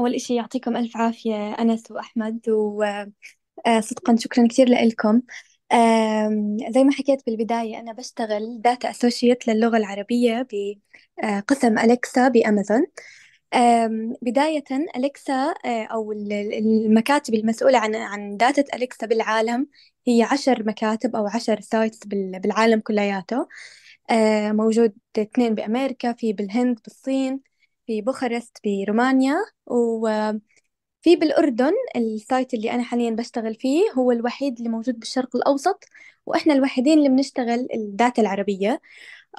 أول إشي يعطيكم ألف عافية أنس وأحمد وصدقا آه، شكرا كثير لإلكم زي ما حكيت بالبداية أنا بشتغل داتا أسوشيت للغة العربية بقسم أليكسا بأمازون بداية أليكسا آه، أو المكاتب المسؤولة عن عن داتا أليكسا بالعالم هي عشر مكاتب أو عشر سايتس بالعالم كلياته آه، موجود اثنين بأمريكا في بالهند بالصين في بوخارست برومانيا وفي بالأردن السايت اللي أنا حاليا بشتغل فيه هو الوحيد اللي موجود بالشرق الأوسط وإحنا الوحيدين اللي بنشتغل الداتا العربية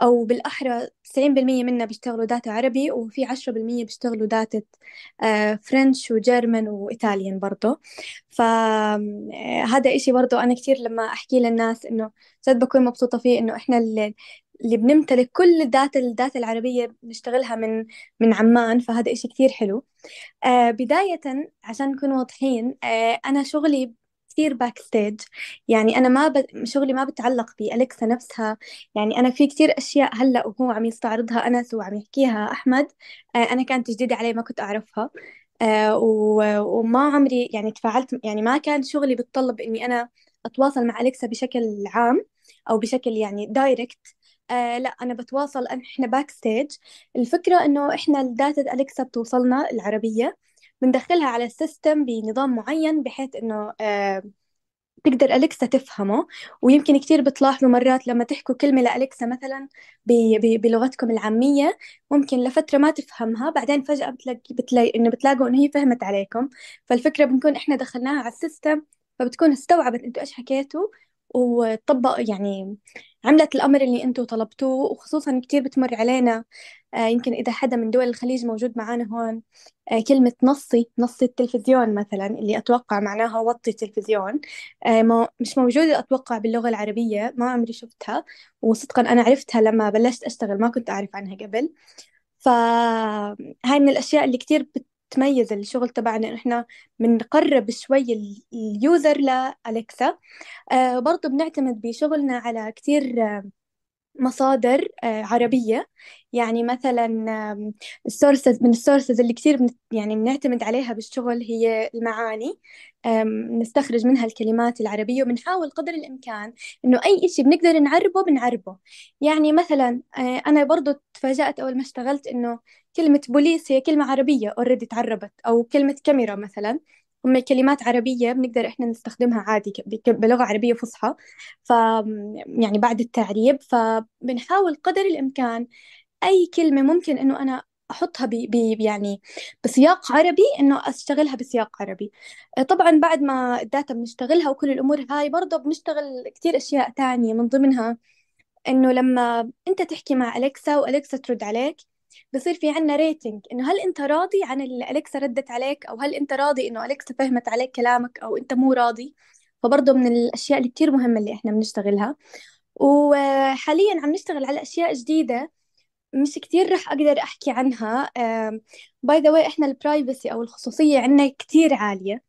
أو بالأحرى 90% منا بيشتغلوا داتا عربي وفي 10% بيشتغلوا داتا آه، فرنش وجيرمن وإيطاليان برضو فهذا آه، إشي برضو أنا كتير لما أحكي للناس إنه جد بكون مبسوطة فيه إنه إحنا اللي بنمتلك كل الداتا الداتا العربية بنشتغلها من من عمان فهذا إشي كثير حلو آه بداية عشان نكون واضحين آه أنا شغلي كثير باك ستيج يعني انا ما ب... شغلي ما بتعلق بالكسا نفسها يعني انا في كثير اشياء هلا وهو عم يستعرضها انس وعم يحكيها احمد آه انا كانت جديده عليه ما كنت اعرفها آه و... وما عمري يعني تفاعلت يعني ما كان شغلي بتطلب اني انا اتواصل مع الكسا بشكل عام او بشكل يعني دايركت آه لا انا بتواصل احنا باك ستيج الفكره انه احنا الداتا اليكسا بتوصلنا العربيه بندخلها على السيستم بنظام معين بحيث انه آه تقدر أليكسا تفهمه ويمكن كتير بتلاحظوا مرات لما تحكوا كلمة لأليكسا مثلا بلغتكم العامية ممكن لفترة ما تفهمها بعدين فجأة بتلاقي بتلاقي إنه بتلاقوا إنه هي فهمت عليكم فالفكرة بنكون إحنا دخلناها على السيستم فبتكون استوعبت أنتوا إيش حكيتوا وطبق يعني عملت الأمر اللي انتم طلبتوه وخصوصا كثير بتمر علينا آه يمكن إذا حدا من دول الخليج موجود معانا هون آه كلمة نصي نصي التلفزيون مثلا اللي أتوقع معناها وطي التلفزيون آه مش موجودة أتوقع باللغة العربية ما عمري شفتها وصدقا أنا عرفتها لما بلشت أشتغل ما كنت أعرف عنها قبل فهاي من الأشياء اللي كثير بت... تميز الشغل تبعنا احنا بنقرب شوي اليوزر لأليكسا آه، برضو بنعتمد بشغلنا على كتير مصادر آه، عربية يعني مثلا السورسز من السورسز اللي كثير يعني بنعتمد عليها بالشغل هي المعاني نستخرج منها الكلمات العربية وبنحاول قدر الإمكان إنه أي إشي بنقدر نعربه بنعربه يعني مثلا آه، أنا برضو تفاجأت أول ما اشتغلت إنه كلمة بوليس هي كلمة عربية اوريدي تعربت أو كلمة كاميرا مثلا هم كلمات عربية بنقدر إحنا نستخدمها عادي بلغة عربية فصحى ف يعني بعد التعريب فبنحاول قدر الإمكان أي كلمة ممكن إنه أنا احطها ب يعني بسياق عربي انه اشتغلها بسياق عربي آه، طبعا بعد ما الداتا بنشتغلها وكل الامور هاي برضه بنشتغل كثير اشياء تانية من ضمنها انه لما انت تحكي مع اليكسا واليكسا ترد عليك بصير في عنا ريتنج انه هل انت راضي عن اللي اليكسا ردت عليك او هل انت راضي انه اليكسا فهمت عليك كلامك او انت مو راضي فبرضه من الاشياء اللي كتير مهمه اللي احنا بنشتغلها وحاليا عم نشتغل على اشياء جديده مش كتير رح أقدر أحكي عنها باي ذا واي إحنا البرايفسي أو الخصوصية عندنا كتير عالية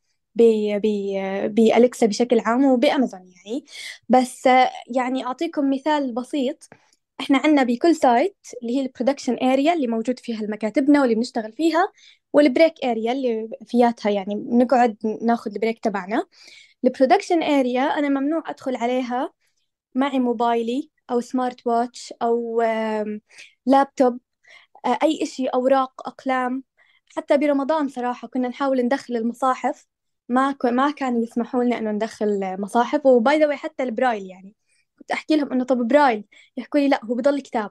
بأليكسا بشكل عام وبأمازون يعني بس آه، يعني أعطيكم مثال بسيط احنا عندنا بكل سايت اللي هي البرودكشن اريا اللي موجود فيها المكاتبنا واللي بنشتغل فيها والبريك اريا اللي فياتها يعني بنقعد ناخذ البريك تبعنا البرودكشن اريا انا ممنوع ادخل عليها معي موبايلي او سمارت واتش او لابتوب آه، اي اشي اوراق اقلام حتى برمضان صراحة كنا نحاول ندخل المصاحف ما ما كانوا يسمحوا لنا انه ندخل مصاحف وباي ذا حتى البرايل يعني كنت أحكي لهم إنه طب برايل يحكوا لي لا هو بضل كتاب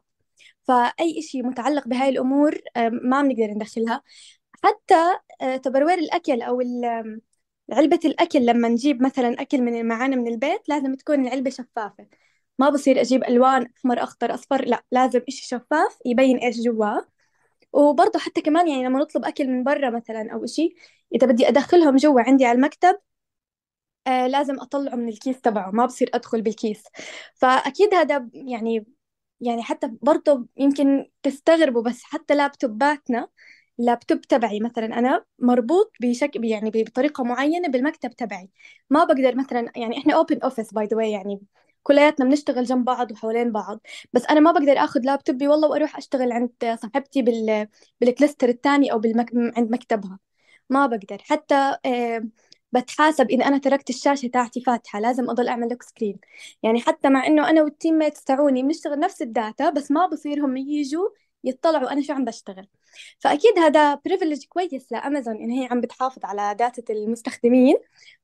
فأي شيء متعلق بهاي الأمور ما بنقدر ندخلها حتى آه، تبروير الأكل أو علبة الأكل لما نجيب مثلا أكل من معانا من البيت لازم تكون العلبة شفافة ما بصير أجيب ألوان أحمر أخضر أصفر لا لازم إشي شفاف يبين إيش جواه وبرضه حتى كمان يعني لما نطلب أكل من برا مثلا أو إشي إذا بدي أدخلهم جوا عندي على المكتب آه لازم اطلعه من الكيس تبعه ما بصير ادخل بالكيس فاكيد هذا يعني يعني حتى برضه يمكن تستغربوا بس حتى لابتوباتنا اللابتوب تبعي مثلا انا مربوط بشكل يعني بطريقه معينه بالمكتب تبعي ما بقدر مثلا يعني احنا اوبن اوفيس باي ذا يعني كلياتنا بنشتغل جنب بعض وحوالين بعض بس انا ما بقدر اخذ لابتوبي والله واروح اشتغل عند صاحبتي بال بالكلستر الثاني او بالمك... عند مكتبها ما بقدر حتى آه، بتحاسب اذا انا تركت الشاشه تاعتي فاتحه لازم اضل اعمل لوك سكرين يعني حتى مع انه انا والتيم ميتس تاعوني بنشتغل نفس الداتا بس ما بصير هم يجوا يطلعوا انا شو عم بشتغل فاكيد هذا بريفليج كويس لامازون ان هي عم بتحافظ على داتا المستخدمين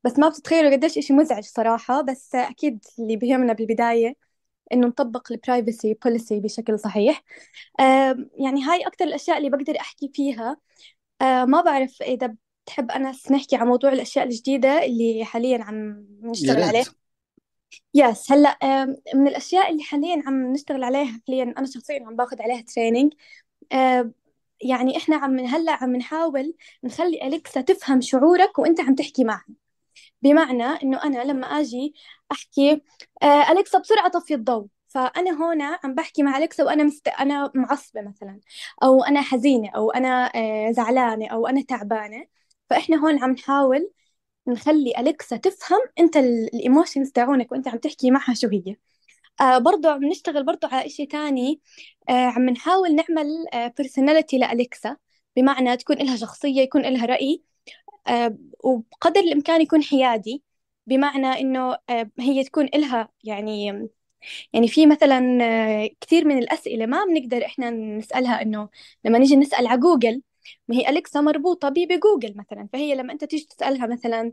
بس ما بتتخيلوا قديش إشي مزعج صراحه بس اكيد اللي بهمنا بالبدايه انه نطبق البرايفسي بوليسي بشكل صحيح يعني هاي اكثر الاشياء اللي بقدر احكي فيها آه، ما بعرف اذا تحب أنس نحكي عن موضوع الأشياء الجديدة اللي حاليا عم يا نشتغل ريت عليها يس هلا من الأشياء اللي حاليا عم نشتغل عليها حاليا أنا شخصيا عم باخذ عليها تريننج يعني إحنا عم هلا عم نحاول نخلي أليكسا تفهم شعورك وأنت عم تحكي معها بمعنى إنه أنا لما أجي أحكي آه، أليكسا بسرعة طفي الضوء فأنا هون عم بحكي مع أليكسا وأنا مست... أنا معصبة مثلا أو أنا حزينة أو أنا آه، زعلانة أو أنا تعبانة فإحنا هون عم نحاول نخلي أليكسا تفهم أنت الإيموشنز تاعونك وأنت عم تحكي معها شو هي آه برضو عم نشتغل برضو على إشي تاني آه عم نحاول نعمل بيرسوناليتي آه لأليكسا بمعنى تكون إلها شخصية يكون إلها رأي آه وبقدر الإمكان يكون حيادي بمعنى إنه آه هي تكون إلها يعني يعني في مثلا آه، كثير من الأسئلة ما بنقدر إحنا نسألها إنه لما نيجي نسأل على جوجل ما هي أليكسا مربوطة بي بجوجل مثلا فهي لما أنت تيجي تسألها مثلا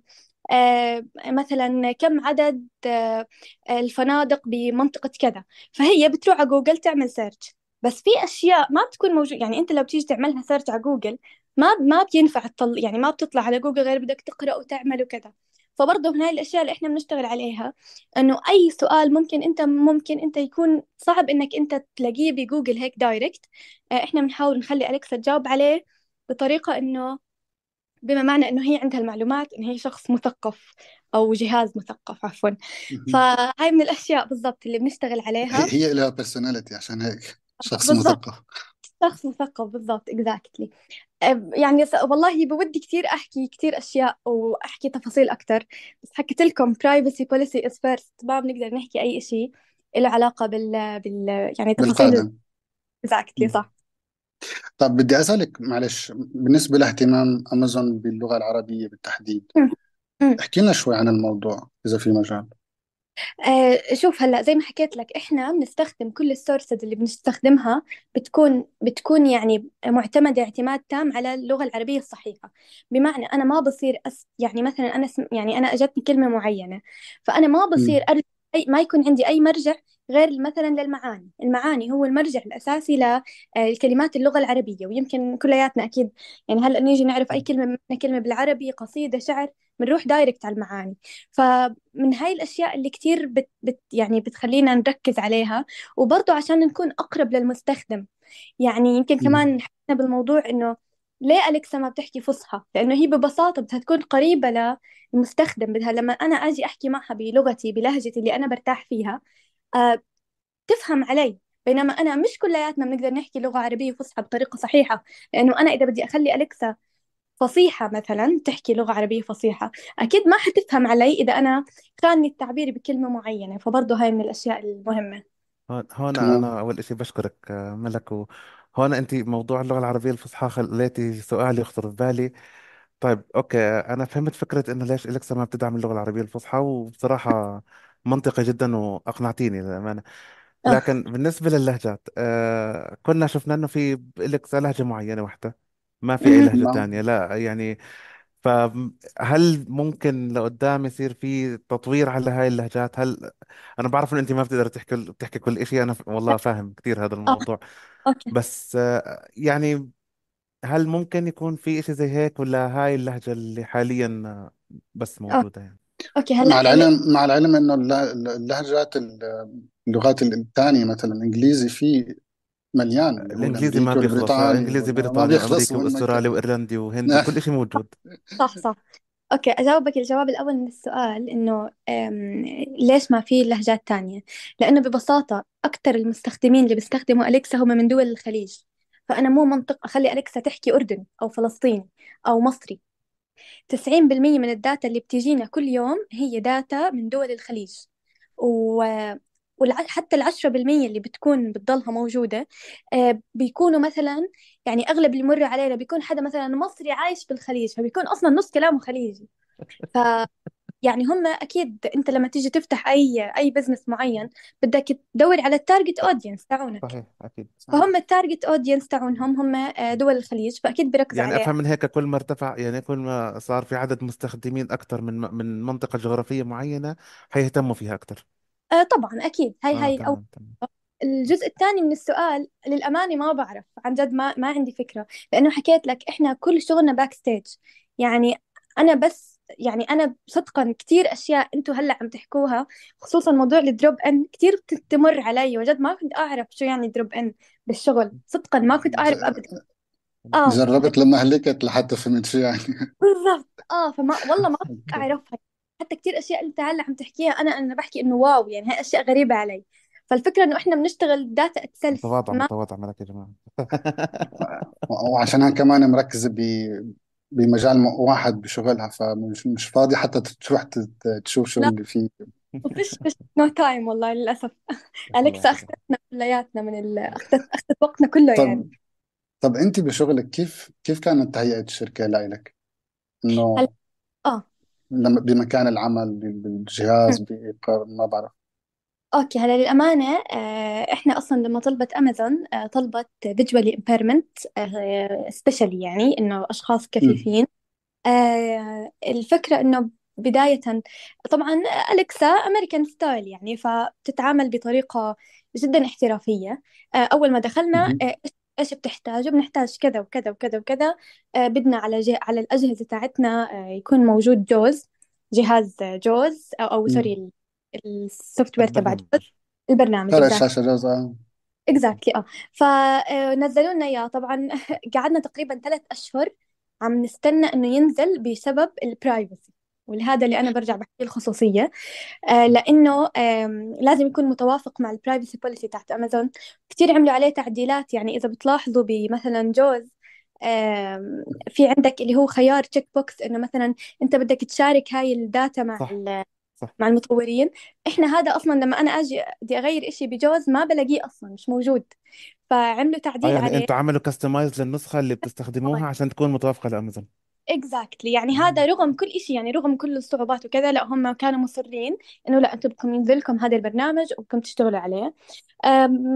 آه، مثلا كم عدد آه، الفنادق بمنطقة كذا فهي بتروح على جوجل تعمل سيرش بس في أشياء ما بتكون موجودة يعني أنت لو بتيجي تعملها سيرش على جوجل ما ما بينفع تطل يعني ما بتطلع على جوجل غير بدك تقرأ وتعمل وكذا فبرضه من هاي الأشياء اللي إحنا بنشتغل عليها إنه أي سؤال ممكن أنت ممكن أنت يكون صعب إنك أنت تلاقيه بجوجل هيك دايركت آه، إحنا بنحاول نخلي أليكسا تجاوب عليه بطريقة إنه بما معنى إنه هي عندها المعلومات إن هي شخص مثقف أو جهاز مثقف عفوا فهاي من الأشياء بالضبط اللي بنشتغل عليها هي لها بيرسوناليتي عشان هيك شخص بالضبط. مثقف شخص مثقف بالضبط اكزاكتلي يعني والله بودي كثير احكي كثير اشياء واحكي تفاصيل اكثر بس حكيت لكم برايفسي بوليسي از فيرست ما بنقدر نحكي اي شيء له علاقه بال بال يعني تفاصيل اكزاكتلي صح طب بدي أسألك معلش بالنسبة لاهتمام أمازون باللغة العربية بالتحديد احكي لنا شوي عن الموضوع إذا في مجال آه، شوف هلا زي ما حكيت لك احنا بنستخدم كل السورسز اللي بنستخدمها بتكون بتكون يعني معتمده اعتماد تام على اللغه العربيه الصحيحه بمعنى انا ما بصير أس يعني مثلا انا سم يعني انا اجتني كلمه معينه فانا ما بصير ارجع أي ما يكون عندي أي مرجع غير مثلا للمعاني المعاني هو المرجع الأساسي للكلمات آه، اللغة العربية ويمكن كلياتنا أكيد يعني هلأ نيجي نعرف أي كلمة من كلمة بالعربي قصيدة شعر بنروح دايركت على المعاني فمن هاي الأشياء اللي كتير بت, بت يعني بتخلينا نركز عليها وبرضه عشان نكون أقرب للمستخدم يعني يمكن كمان حكينا بالموضوع إنه ليه أليكسا ما بتحكي فصحى؟ لأنه هي ببساطة بدها تكون قريبة للمستخدم بدها لما أنا أجي أحكي معها بلغتي بلهجتي اللي أنا برتاح فيها أه تفهم علي بينما أنا مش كلياتنا بنقدر نحكي لغة عربية فصحى بطريقة صحيحة لأنه أنا إذا بدي أخلي أليكسا فصيحة مثلا تحكي لغة عربية فصيحة أكيد ما حتفهم علي إذا أنا خاني التعبير بكلمة معينة فبرضه هاي من الأشياء المهمة هون انا اول شيء بشكرك آه، ملك هون انت موضوع اللغه العربيه الفصحى خليتي سؤال يخطر ببالي طيب اوكي انا فهمت فكره انه ليش اليكسا ما بتدعم اللغه العربيه الفصحى وبصراحه منطقي جدا واقنعتيني للامانه آه. لكن بالنسبه للهجات آه كنا شفنا انه في اليكسا لهجه معينه واحده ما في اي لهجه ثانيه نعم. تانية لا يعني فهل ممكن لقدام يصير في تطوير على هاي اللهجات هل انا بعرف ان انت ما بتقدر تحكي تحكي كل شيء انا والله فاهم كثير هذا آه. الموضوع اوكي بس آه، يعني هل ممكن يكون في إشي زي هيك ولا هاي اللهجة اللي حاليا بس موجودة يعني اوكي هلا مع العلم مع العلم انه اللهجات اللغات الثانيه مثلا الانجليزي في مليان اللي آه، هو الإنجليزي ما الامريكي بيخلص والبريطاني إنجليزي ولا ما بريطاني بيخلص وأمريكي منك وأسترالي وإيرلندي وهندي كل إشي موجود صح صح اوكي اجاوبك الجواب الاول من السؤال انه ليش ما في لهجات تانية لانه ببساطة اكثر المستخدمين اللي بيستخدموا اليكسا هم من دول الخليج فانا مو منطق اخلي اليكسا تحكي اردني او فلسطيني او مصري 90% من الداتا اللي بتجينا كل يوم هي داتا من دول الخليج و وحتى العشرة بالمية اللي بتكون بتضلها موجودة آه، بيكونوا مثلا يعني أغلب اللي مر علينا بيكون حدا مثلا مصري عايش بالخليج فبيكون أصلا نص كلامه خليجي ف يعني هم أكيد أنت لما تيجي تفتح أي أي بزنس معين بدك تدور على التارجت أودينس تاعونك صحيح أكيد فهم التارجت أودينس تاعونهم هم آه، دول الخليج فأكيد بيركزوا يعني عليها أفهم من هيك كل ما ارتفع يعني كل ما صار في عدد مستخدمين أكثر من من منطقة جغرافية معينة حيهتموا فيها أكثر آه طبعا أكيد هاي اه هاي الأول تمام الجزء الثاني من السؤال للأمانة ما بعرف عن جد ما ما عندي فكرة لأنه حكيت لك إحنا كل شغلنا باك ستيج يعني أنا بس يعني أنا صدقا كثير أشياء انتم هلأ عم تحكوها خصوصا موضوع الدروب إن كثير بتمر علي وجد ما كنت أعرف شو يعني دروب إن بالشغل صدقا ما كنت أعرف أبدا آه جربت لما هلكت لحتى فهمت شو يعني بالضبط آه فما والله ما كنت أعرفها حتى كثير اشياء اللي انت هلا عم تحكيها انا انا بحكي انه واو يعني هاي اشياء غريبه علي فالفكره انه احنا بنشتغل داتا اتسلف تواضع تواضع ملك يا جماعه وعشان هيك كمان مركزه ب بمجال واحد بشغلها فمش مش فاضي حتى تروح تشوف شو اللي فيه وفيش فيش نو تايم والله للاسف اليكسا اخذتنا كلياتنا من ال... اخذت اخذت وقتنا كله طب يعني طب انت بشغلك كيف كيف كانت تهيئه الشركه لإلك؟ انه بمكان العمل بالجهاز ما بعرف اوكي هلا للامانه آه، احنا اصلا لما طلبت امازون آه، طلبت فيجوالي امبيرمنت سبيشالي يعني انه اشخاص كفيفين آه، الفكره انه بداية طبعا أليكسا أمريكان ستايل يعني فبتتعامل بطريقة جدا احترافية أول ما دخلنا ايش بتحتاجوا بنحتاج كذا وكذا وكذا وكذا آه بدنا على جه... على الاجهزه تاعتنا آه يكون موجود جوز جهاز جوز او, أو سوري السوفت وير تبع جوز البرنامج تبع الشاشه جوز اكزاكتلي اه, آه. فنزلوا آه، لنا اياه طبعا قعدنا تقريبا ثلاث اشهر عم نستنى انه ينزل بسبب البرايفسي ولهذا اللي انا برجع بحكي الخصوصيه آه، لانه لازم يكون متوافق مع البرايفسي بوليسي تحت امازون كثير عملوا عليه تعديلات يعني اذا بتلاحظوا بمثلا جوز في عندك اللي هو خيار تشيك بوكس انه مثلا انت بدك تشارك هاي الداتا مع صح. صح. مع المطورين احنا هذا اصلا لما انا اجي بدي اغير إشي بجوز ما بلاقيه اصلا مش موجود فعملوا تعديل آه يعني عليه انتوا عملوا كاستمايز للنسخه اللي بتستخدموها عشان تكون متوافقه لامازون اكزاكتلي exactly. يعني هذا رغم كل شيء يعني رغم كل الصعوبات وكذا لا هم كانوا مصرين انه لا انتم بدكم ينزلكم هذا البرنامج وبدكم تشتغلوا عليه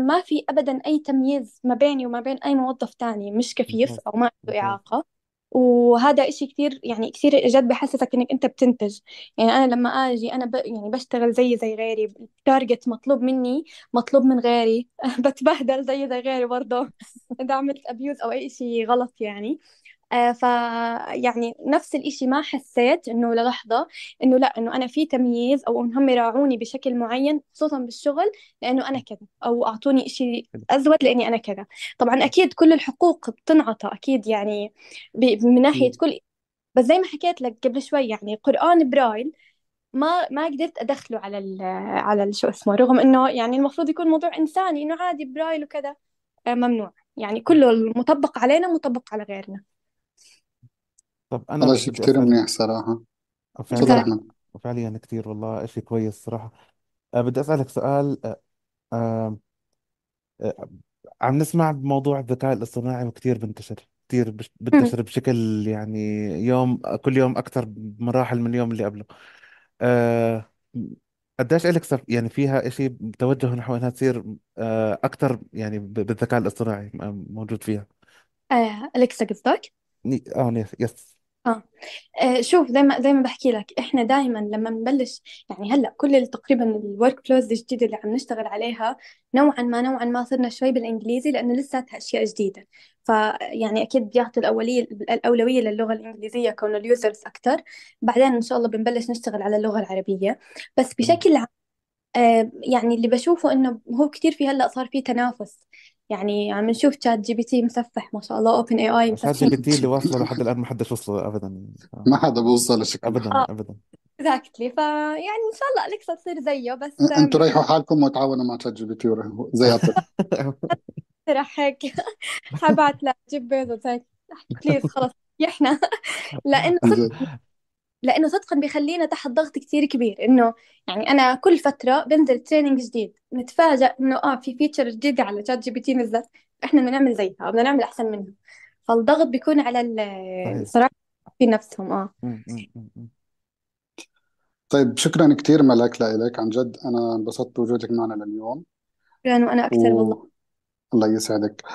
ما في ابدا اي تمييز ما بيني وما بين اي موظف تاني مش كفيف او ما عنده اعاقه وهذا إشي كثير يعني كثير جد بحسسك انك انت بتنتج يعني انا لما اجي انا ب... يعني بشتغل زي زي غيري التارجت مطلوب مني مطلوب من غيري بتبهدل زي زي غيري برضه اذا عملت ابيوز او اي شيء غلط يعني آه، يعني نفس الإشي ما حسيت إنه للحظة إنه لا إنه أنا في تمييز أو إنهم هم يراعوني بشكل معين خصوصا بالشغل لأنه أنا كذا أو أعطوني إشي أزود لأني أنا كذا طبعا أكيد كل الحقوق بتنعطى أكيد يعني من ناحية كل بس زي ما حكيت لك قبل شوي يعني قرآن برايل ما ما قدرت ادخله على ال على شو اسمه رغم انه يعني المفروض يكون موضوع انساني انه عادي برايل وكذا آه، ممنوع يعني كله المطبق علينا مطبق على غيرنا طب انا شيء بدي اسالك منيح صراحه فعليا تفضل احمد يعني فعليا يعني كثير والله شيء كويس صراحة أه بدي اسالك سؤال أه أه, أه، عم نسمع بموضوع الذكاء الاصطناعي وكثير بنتشر كثير بنتشر بشكل يعني يوم كل يوم اكثر بمراحل من اليوم اللي قبله أه قديش إلك يعني فيها إشي توجه نحو إنها تصير أه، أكثر يعني بالذكاء الاصطناعي موجود فيها ايه أليكسا قصدك؟ آه يس آه. اه شوف زي ما زي ما بحكي لك احنا دائما لما بنبلش يعني هلا كل تقريبا الورك فلوز الجديده اللي عم نشتغل عليها نوعا ما نوعا ما صرنا شوي بالانجليزي لانه لساتها اشياء جديده فيعني اكيد بيعطوا الاوليه الاولويه للغه الانجليزيه كون اليوزرز اكثر بعدين ان شاء الله بنبلش نشتغل على اللغه العربيه بس بشكل عام آه، يعني اللي بشوفه انه هو كثير في هلا صار في تنافس يعني عم نشوف شات جي بي تي مسفح ما شاء الله اوبن اي اي شات جي بي تي اللي واصله لحد الان ما حدش وصله ابدا ما حدا بيوصل لشكله ابدا اه ابدا اكزاكتلي فيعني ان شاء الله الكسا تصير زيه بس آه، انتوا ريحوا حالكم وتعاونوا مع شات جي بي تي زي ابل رح هيك حبعت لجيف بيزوس هيك بليز خلص يحنا لانه صرت لانه صدقا بيخلينا تحت ضغط كثير كبير انه يعني انا كل فتره بنزل تريننج جديد نتفاجئ انه اه في فيتشر جديده على شات جي بي تي نزلت احنا بدنا نعمل زيها بدنا نعمل احسن منها فالضغط بيكون على الصراحه في نفسهم اه طيب شكرا كثير ملاك لك عن جد انا انبسطت بوجودك معنا لليوم شكرا وانا اكثر و... والله الله يسعدك